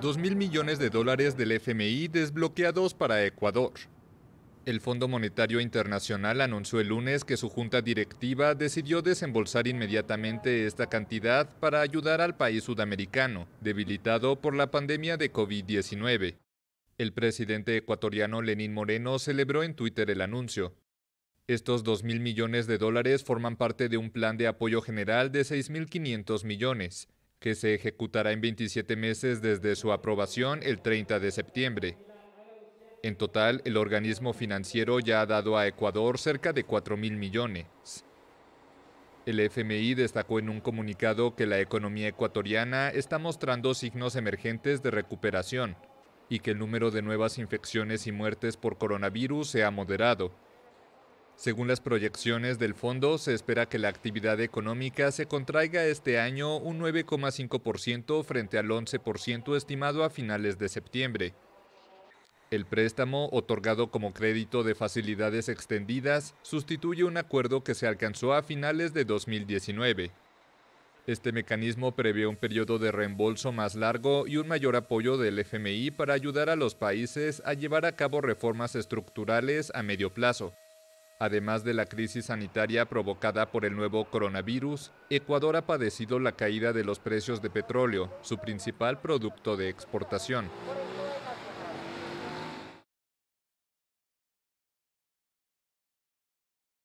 2.000 millones de dólares del FMI desbloqueados para Ecuador. El Fondo Monetario Internacional anunció el lunes que su junta directiva decidió desembolsar inmediatamente esta cantidad para ayudar al país sudamericano, debilitado por la pandemia de COVID-19. El presidente ecuatoriano Lenín Moreno celebró en Twitter el anuncio. Estos 2.000 millones de dólares forman parte de un plan de apoyo general de 6.500 millones, que se ejecutará en 27 meses desde su aprobación el 30 de septiembre. En total, el organismo financiero ya ha dado a Ecuador cerca de 4 mil millones. El FMI destacó en un comunicado que la economía ecuatoriana está mostrando signos emergentes de recuperación y que el número de nuevas infecciones y muertes por coronavirus se ha moderado, según las proyecciones del fondo, se espera que la actividad económica se contraiga este año un 9,5% frente al 11% estimado a finales de septiembre. El préstamo, otorgado como crédito de facilidades extendidas, sustituye un acuerdo que se alcanzó a finales de 2019. Este mecanismo prevé un periodo de reembolso más largo y un mayor apoyo del FMI para ayudar a los países a llevar a cabo reformas estructurales a medio plazo. Además de la crisis sanitaria provocada por el nuevo coronavirus, Ecuador ha padecido la caída de los precios de petróleo, su principal producto de exportación.